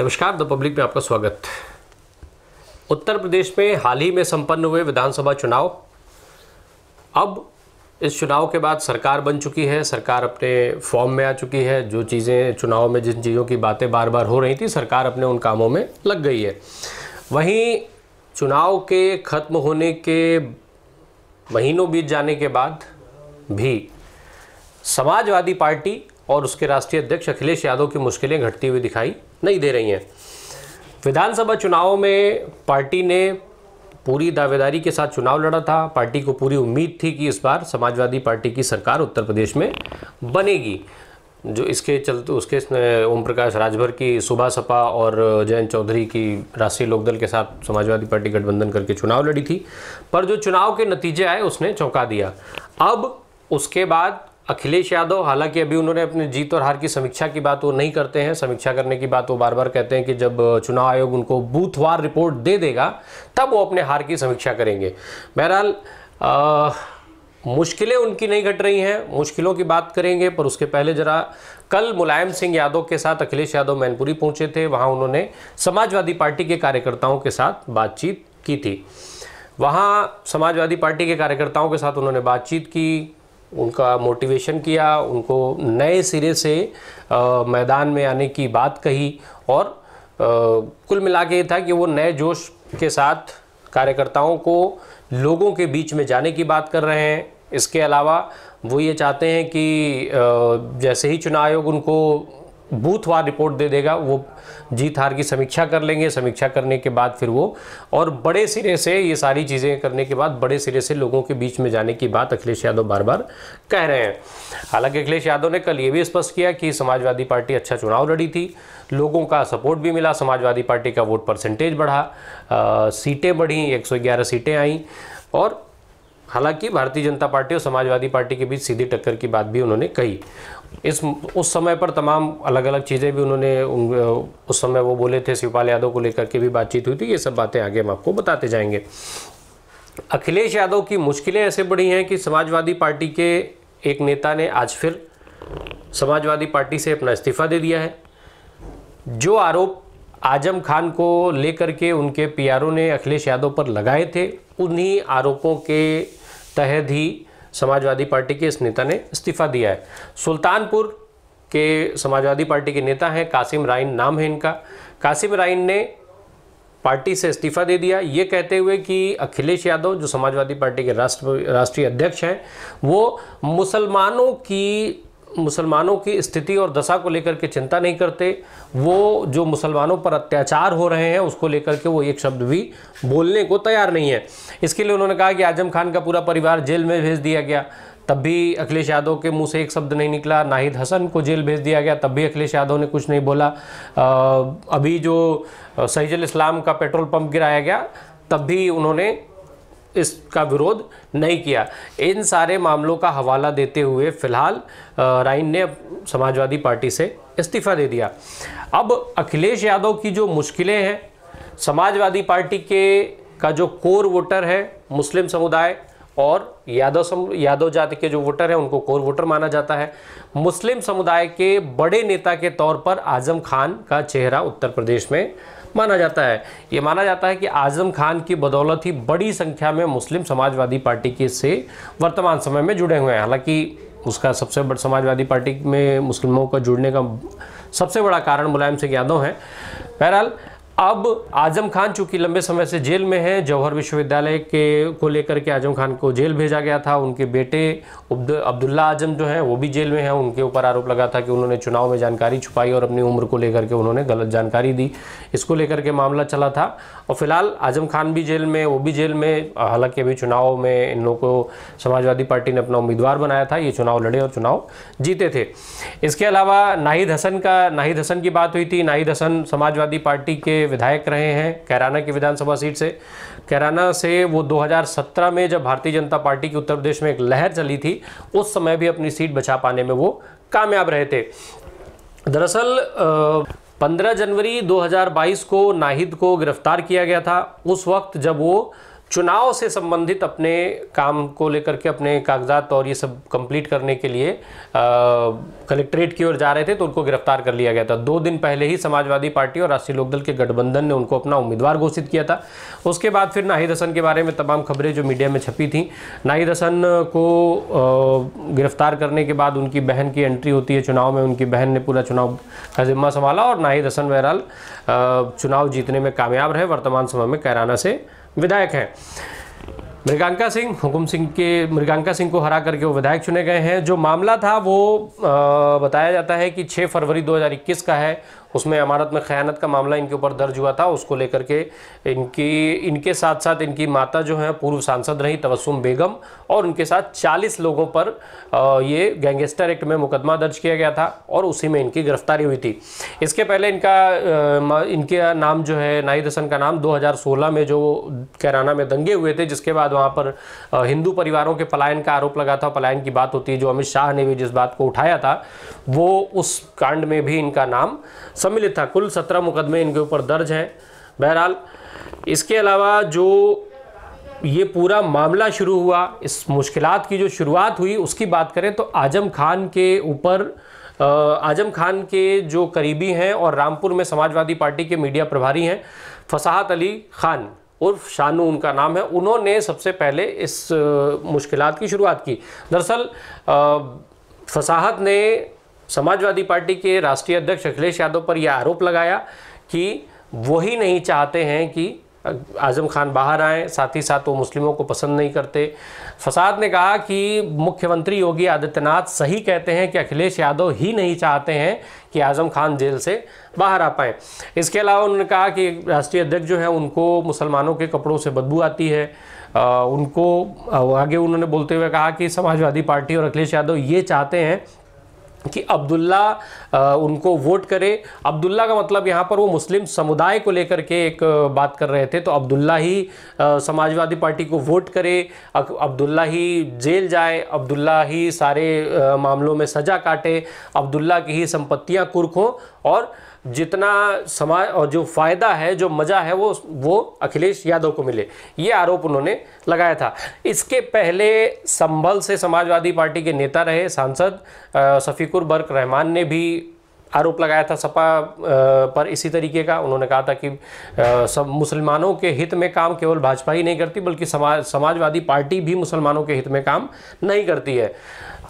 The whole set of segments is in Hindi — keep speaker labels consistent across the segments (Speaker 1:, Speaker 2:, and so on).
Speaker 1: नमस्कार द पब्लिक में आपका स्वागत उत्तर प्रदेश में हाल ही में संपन्न हुए विधानसभा चुनाव अब इस चुनाव के बाद सरकार बन चुकी है सरकार अपने फॉर्म में आ चुकी है जो चीज़ें चुनाव में जिन चीज़ों की बातें बार बार हो रही थी सरकार अपने उन कामों में लग गई है वहीं चुनाव के ख़त्म होने के महीनों बीत जाने के बाद भी समाजवादी पार्टी और उसके राष्ट्रीय अध्यक्ष अखिलेश यादव की मुश्किलें घटती हुई दिखाई नहीं दे रही हैं विधानसभा चुनावों में पार्टी ने पूरी दावेदारी के साथ चुनाव लड़ा था पार्टी को पूरी उम्मीद थी कि इस बार समाजवादी पार्टी की सरकार उत्तर प्रदेश में बनेगी जो इसके चलते उसके ओम प्रकाश राजभर की सुबह सपा और जयंत चौधरी की राष्ट्रीय लोकदल के साथ समाजवादी पार्टी गठबंधन करके चुनाव लड़ी थी पर जो चुनाव के नतीजे आए उसने चौंका दिया अब उसके बाद अखिलेश यादव हालांकि अभी उन्होंने अपने जीत और हार की समीक्षा की बात वो नहीं करते हैं समीक्षा करने की बात वो बार बार कहते हैं कि जब चुनाव आयोग उनको बूथवार रिपोर्ट दे देगा तब वो अपने हार की समीक्षा करेंगे बहरहाल मुश्किलें उनकी नहीं घट रही हैं मुश्किलों की बात करेंगे पर उसके पहले ज़रा कल मुलायम सिंह यादव के साथ अखिलेश यादव मैनपुरी पहुंचे थे वहां उन्होंने समाजवादी पार्टी के कार्यकर्ताओं के साथ बातचीत की थी वहां समाजवादी पार्टी के कार्यकर्ताओं के साथ उन्होंने बातचीत की उनका मोटिवेशन किया उनको नए सिरे से आ, मैदान में आने की बात कही और आ, कुल मिला के ये था कि वो नए जोश के साथ कार्यकर्ताओं को लोगों के बीच में जाने की बात कर रहे हैं इसके अलावा वो ये चाहते हैं कि आ, जैसे ही चुनाव आयोग उनको बूथवार रिपोर्ट दे देगा वो जीत हार की समीक्षा कर लेंगे समीक्षा करने के बाद फिर वो और बड़े सिरे से ये सारी चीज़ें करने के बाद बड़े सिरे से लोगों के बीच में जाने की बात अखिलेश यादव बार बार कह रहे हैं हालांकि अखिलेश यादव ने कल ये भी स्पष्ट किया कि समाजवादी पार्टी अच्छा चुनाव लड़ी थी लोगों का सपोर्ट भी मिला समाजवादी पार्टी का वोट परसेंटेज बढ़ा सीटें बढ़ी एक सीटें आईं और हालांकि भारतीय जनता पार्टी और समाजवादी पार्टी के बीच सीधी टक्कर की बात भी उन्होंने कही इस उस समय पर तमाम अलग अलग चीज़ें भी उन्होंने उस समय वो बोले थे शिवपाल यादव को लेकर के भी बातचीत हुई थी ये सब बातें आगे हम आपको बताते जाएंगे अखिलेश यादव की मुश्किलें ऐसे बढ़ी हैं कि समाजवादी पार्टी के एक नेता ने आज फिर समाजवादी पार्टी से अपना इस्तीफा दे दिया है जो आरोप आजम खान को लेकर के उनके पीआरओ ने अखिलेश यादव पर लगाए थे उन्हीं आरोपों के तहत ही समाजवादी पार्टी के इस नेता ने इस्तीफा दिया है सुल्तानपुर के समाजवादी पार्टी के नेता हैं कासिम राइन नाम है इनका कासिम राइन ने पार्टी से इस्तीफा दे दिया ये कहते हुए कि अखिलेश यादव जो समाजवादी पार्टी के राष्ट्र राष्ट्रीय अध्यक्ष हैं वो मुसलमानों की मुसलमानों की स्थिति और दशा को लेकर के चिंता नहीं करते वो जो मुसलमानों पर अत्याचार हो रहे हैं उसको लेकर के वो एक शब्द भी बोलने को तैयार नहीं है इसके लिए उन्होंने कहा कि आजम खान का पूरा परिवार जेल में भेज दिया गया तब भी अखिलेश यादव के मुंह से एक शब्द नहीं निकला नाहिद हसन को जेल भेज दिया गया तब भी अखिलेश यादव ने कुछ नहीं बोला अभी जो सहीजल इस्लाम का पेट्रोल पंप गिराया गया तब भी उन्होंने इसका विरोध नहीं किया इन सारे मामलों का हवाला देते हुए फिलहाल राइन ने समाजवादी पार्टी से इस्तीफा दे दिया अब अखिलेश यादव की जो मुश्किलें हैं समाजवादी पार्टी के का जो कोर वोटर है मुस्लिम समुदाय और यादव सम यादव जाति के जो वोटर हैं उनको कोर वोटर माना जाता है मुस्लिम समुदाय के बड़े नेता के तौर पर आजम खान का चेहरा उत्तर प्रदेश में माना जाता है ये माना जाता है कि आजम खान की बदौलत ही बड़ी संख्या में मुस्लिम समाजवादी पार्टी के से वर्तमान समय में जुड़े हुए हैं हालांकि उसका सबसे बड़ा समाजवादी पार्टी में मुस्लिमों का जुड़ने का सबसे बड़ा कारण मुलायम सिंह यादव है बहरहाल अब आजम खान चूंकि लंबे समय से जेल में हैं जौहर विश्वविद्यालय के को लेकर के आजम खान को जेल भेजा गया था उनके बेटे अब्दुल्ला आजम जो हैं वो भी जेल में हैं उनके ऊपर आरोप लगा था कि उन्होंने चुनाव में जानकारी छुपाई और अपनी उम्र को लेकर के उन्होंने गलत जानकारी दी इसको लेकर के मामला चला था और फिलहाल आजम खान भी जेल में वो भी जेल में हालांकि अभी चुनाव में इन लोगों को समाजवादी पार्टी ने अपना उम्मीदवार बनाया था ये चुनाव लड़े और चुनाव जीते थे इसके अलावा नाहिद हसन का नाहिद हसन की बात हुई थी नाहिद हसन समाजवादी पार्टी के विधायक रहे हैं कैराना की विधानसभा सीट से कैराना से वो 2017 में जब भारतीय जनता पार्टी की उत्तर प्रदेश में एक लहर चली थी उस समय भी अपनी सीट बचा पाने में वो कामयाब रहे थे दरअसल 15 जनवरी 2022 को नाहिद को गिरफ्तार किया गया था उस वक्त जब वो चुनाव से संबंधित अपने काम को लेकर के अपने कागजात और ये सब कंप्लीट करने के लिए कलेक्ट्रेट की ओर जा रहे थे तो उनको गिरफ्तार कर लिया गया था दो दिन पहले ही समाजवादी पार्टी और राष्ट्रीय लोकदल के गठबंधन ने उनको अपना उम्मीदवार घोषित किया था उसके बाद फिर नाहिद हसन के बारे में तमाम खबरें जो मीडिया में छपी थी नाहिद हसन को गिरफ्तार करने के बाद उनकी बहन की एंट्री होती है चुनाव में उनकी बहन ने पूरा चुनाव का जिम्मा संभाला और नाहिद हसन बहरहाल चुनाव जीतने में कामयाब रहे वर्तमान समय में कैराना से विधायक हैं मृगांका सिंह हुकुम सिंह के मृगांका सिंह को हरा करके वो विधायक चुने गए हैं जो मामला था वो आ, बताया जाता है कि 6 फरवरी 2021 का है उसमें अमानत में ख़यानत का मामला इनके ऊपर दर्ज हुआ था उसको लेकर के इनकी इनके साथ साथ इनकी माता जो है पूर्व सांसद रही तबसुम बेगम और उनके साथ 40 लोगों पर ये गैंगस्टर एक्ट में मुकदमा दर्ज किया गया था और उसी में इनकी गिरफ्तारी हुई थी इसके पहले इनका इनके नाम जो है नाहिद हसन का नाम दो में जो कैराना में दंगे हुए थे जिसके बाद वहाँ पर हिंदू परिवारों के पलायन का आरोप लगा था पलायन की बात होती है जो अमित शाह ने भी जिस बात को उठाया था वो उस कांड में भी इनका नाम सम्मिलित था कुल सत्रह मुकदमे इनके ऊपर दर्ज हैं बहरहाल इसके अलावा जो ये पूरा मामला शुरू हुआ इस मुश्किल की जो शुरुआत हुई उसकी बात करें तो आजम खान के ऊपर आजम खान के जो करीबी हैं और रामपुर में समाजवादी पार्टी के मीडिया प्रभारी हैं फसाहत अली खान उर्फ शानू उनका नाम है उन्होंने सबसे पहले इस मुश्किल की शुरुआत की दरअसल फसाहत ने समाजवादी पार्टी के राष्ट्रीय अध्यक्ष अखिलेश यादव पर यह आरोप लगाया कि वही नहीं चाहते हैं कि आजम खान बाहर आए साथ ही साथ वो मुस्लिमों को पसंद नहीं करते फसाद ने कहा कि मुख्यमंत्री योगी आदित्यनाथ सही कहते हैं कि अखिलेश यादव ही नहीं चाहते हैं कि आजम खान जेल से बाहर आ पाएँ इसके अलावा उन्होंने कहा कि राष्ट्रीय अध्यक्ष जो है उनको मुसलमानों के कपड़ों से बदबू आती है आ, उनको आगे उन्होंने बोलते हुए कहा कि समाजवादी पार्टी और अखिलेश यादव ये चाहते हैं कि अब्दुल्ला उनको वोट करे अब्दुल्ला का मतलब यहाँ पर वो मुस्लिम समुदाय को लेकर के एक बात कर रहे थे तो अब्दुल्ला ही समाजवादी पार्टी को वोट करे अब्दुल्ला ही जेल जाए अब्दुल्ला ही सारे मामलों में सज़ा काटे अब्दुल्ला की ही संपत्तियाँ कुर्क हों और जितना समाज और जो फायदा है जो मजा है वो वो अखिलेश यादव को मिले ये आरोप उन्होंने लगाया था इसके पहले संभल से समाजवादी पार्टी के नेता रहे सांसद शफीकुर बर्क रहमान ने भी आरोप लगाया था सपा पर इसी तरीके का उन्होंने कहा था कि सब मुसलमानों के हित में काम केवल भाजपा ही नहीं करती बल्कि समाज समाजवादी पार्टी भी मुसलमानों के हित में काम नहीं करती है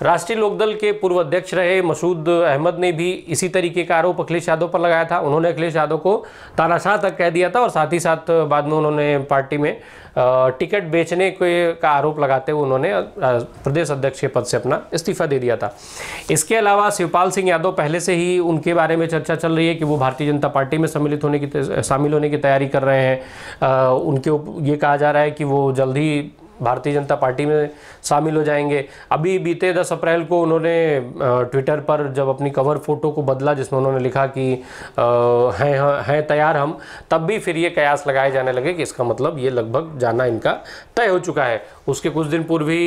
Speaker 1: राष्ट्रीय लोकदल के पूर्व अध्यक्ष रहे मसूद अहमद ने भी इसी तरीके का आरोप अखिलेश यादव पर लगाया था उन्होंने अखिलेश यादव को तानाशाह तक कह दिया था और साथ ही साथ बाद में उन्होंने पार्टी में टिकट बेचने के का आरोप लगाते हुए उन्होंने प्रदेश अध्यक्ष के पद से अपना इस्तीफा दे दिया था इसके अलावा शिवपाल सिंह यादव पहले से ही उनके बारे में चर्चा चल रही है कि वो भारतीय जनता पार्टी में सम्मिलित होने की शामिल होने की तैयारी कर रहे हैं उनके ये कहा जा रहा है कि वो जल्द ही भारतीय जनता पार्टी में शामिल हो जाएंगे अभी बीते 10 अप्रैल को उन्होंने ट्विटर पर जब अपनी कवर फोटो को बदला जिसमें उन्होंने लिखा कि हैं हाँ, हैं है तैयार हम तब भी फिर ये कयास लगाए जाने लगे कि इसका मतलब ये लगभग जाना इनका तय हो चुका है उसके कुछ दिन पूर्व ही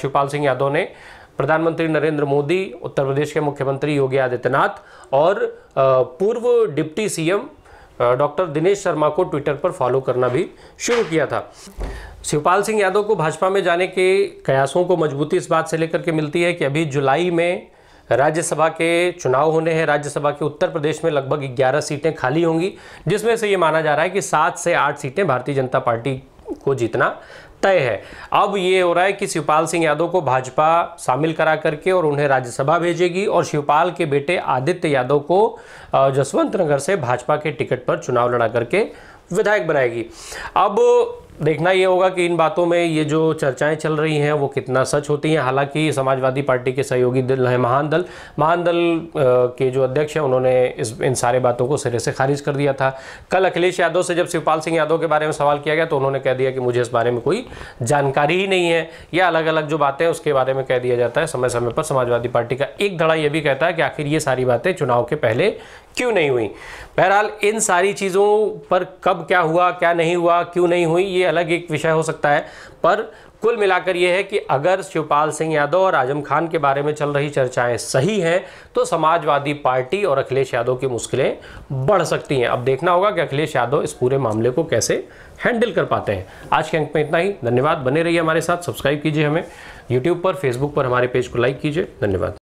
Speaker 1: शिवपाल सिंह यादव ने प्रधानमंत्री नरेंद्र मोदी उत्तर प्रदेश के मुख्यमंत्री योगी आदित्यनाथ और पूर्व deputy CM doctor Dinesh Sharma को ट्विटर पर फॉलो करना भी शुरू किया था शिवपाल सिंह यादव को भाजपा में जाने के कयासों को मजबूती इस बात से लेकर के मिलती है कि अभी जुलाई में राज्यसभा के चुनाव होने हैं राज्यसभा के उत्तर प्रदेश में लगभग 11 सीटें खाली होंगी जिसमें से ये माना जा रहा है कि सात से आठ सीटें भारतीय जनता पार्टी को जीतना तय है अब ये हो रहा है कि शिवपाल सिंह यादव को भाजपा शामिल करा करके और उन्हें राज्यसभा भेजेगी और शिवपाल के बेटे आदित्य यादव को जसवंत नगर से भाजपा के टिकट पर चुनाव लड़ा करके विधायक बनाएगी अब देखना ये होगा कि इन बातों में ये जो चर्चाएं चल रही हैं वो कितना सच होती हैं हालांकि समाजवादी पार्टी के सहयोगी दल हैं महान दल महान दल के जो अध्यक्ष हैं उन्होंने इस इन सारे बातों को सिरे से खारिज कर दिया था कल अखिलेश यादव से जब शिवपाल सिंह यादव के बारे में सवाल किया गया तो उन्होंने कह दिया कि मुझे इस बारे में कोई जानकारी ही नहीं है या अलग अलग जो बातें उसके बारे में कह दिया जाता है समय समय पर समाजवादी पार्टी का एक धड़ा यह भी कहता है कि आखिर ये सारी बातें चुनाव के पहले क्यों नहीं हुई बहरहाल इन सारी चीज़ों पर कब क्या हुआ क्या नहीं हुआ क्यों नहीं हुई ये अलग एक विषय हो सकता है पर कुल मिलाकर यह है कि अगर शिवपाल सिंह यादव और आजम खान के बारे में चल रही चर्चाएं सही हैं तो समाजवादी पार्टी और अखिलेश यादव की मुश्किलें बढ़ सकती हैं अब देखना होगा कि अखिलेश यादव इस पूरे मामले को कैसे हैंडल कर पाते हैं आज के अंक में इतना ही धन्यवाद बने रहिए हमारे साथ सब्सक्राइब कीजिए हमें यूट्यूब पर फेसबुक पर हमारे पेज को लाइक कीजिए धन्यवाद